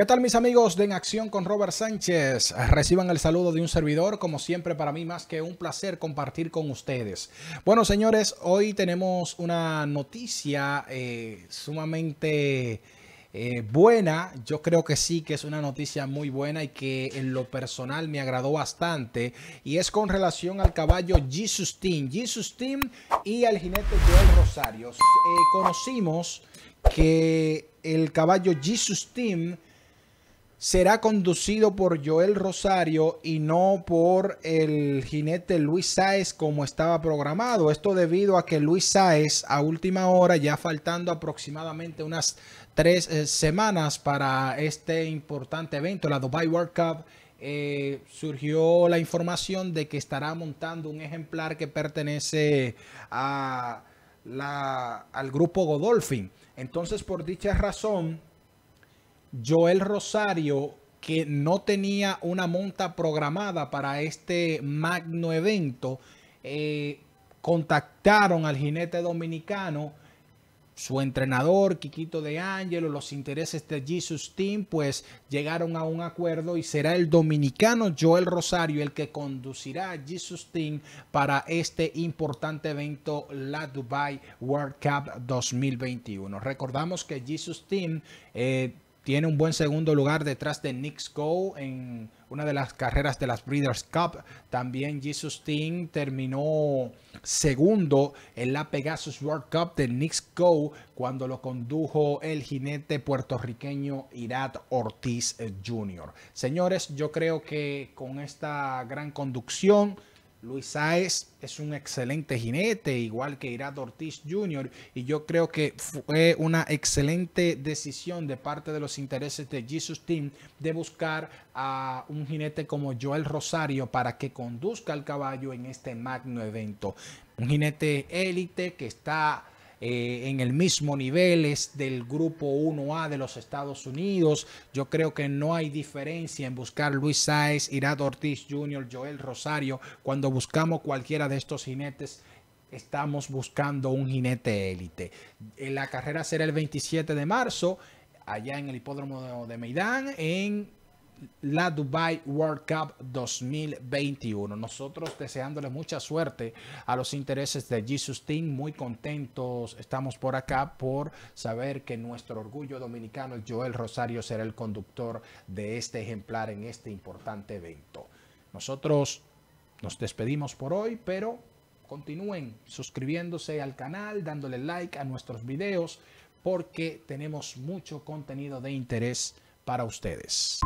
¿Qué tal mis amigos de En Acción con Robert Sánchez? Reciban el saludo de un servidor, como siempre para mí más que un placer compartir con ustedes. Bueno señores, hoy tenemos una noticia eh, sumamente eh, buena, yo creo que sí que es una noticia muy buena y que en lo personal me agradó bastante y es con relación al caballo Jesus Team, Jesus Team y al jinete Joel Rosarios. Eh, conocimos que el caballo Jesus Team será conducido por Joel Rosario y no por el jinete Luis Sáez como estaba programado. Esto debido a que Luis Sáez a última hora, ya faltando aproximadamente unas tres eh, semanas para este importante evento, la Dubai World Cup, eh, surgió la información de que estará montando un ejemplar que pertenece al grupo Godolphin. Entonces, por dicha razón, Joel Rosario, que no tenía una monta programada para este magno evento, eh, contactaron al jinete dominicano, su entrenador, Quiquito de Ángel los intereses de Jesus Team, pues llegaron a un acuerdo y será el dominicano Joel Rosario el que conducirá a Jesus Team para este importante evento, la Dubai World Cup 2021. Recordamos que Jesus Team... Eh, tiene un buen segundo lugar detrás de Nick Go en una de las carreras de las Breeders' Cup. También Jesus Team terminó segundo en la Pegasus World Cup de Nick Go cuando lo condujo el jinete puertorriqueño Irat Ortiz eh, Jr. Señores, yo creo que con esta gran conducción Luis Saez es un excelente jinete, igual que Irad Ortiz Jr. Y yo creo que fue una excelente decisión de parte de los intereses de Jesus Team de buscar a un jinete como Joel Rosario para que conduzca al caballo en este magno evento. Un jinete élite que está eh, en el mismo nivel, es del grupo 1A de los Estados Unidos. Yo creo que no hay diferencia en buscar Luis Sáez, Irad Ortiz Jr., Joel Rosario. Cuando buscamos cualquiera de estos jinetes, estamos buscando un jinete élite. Eh, la carrera será el 27 de marzo, allá en el hipódromo de Meidán, en la Dubai World Cup 2021. Nosotros deseándole mucha suerte a los intereses de Jesus Team, muy contentos estamos por acá por saber que nuestro orgullo dominicano, Joel Rosario, será el conductor de este ejemplar en este importante evento. Nosotros nos despedimos por hoy, pero continúen suscribiéndose al canal, dándole like a nuestros videos, porque tenemos mucho contenido de interés para ustedes.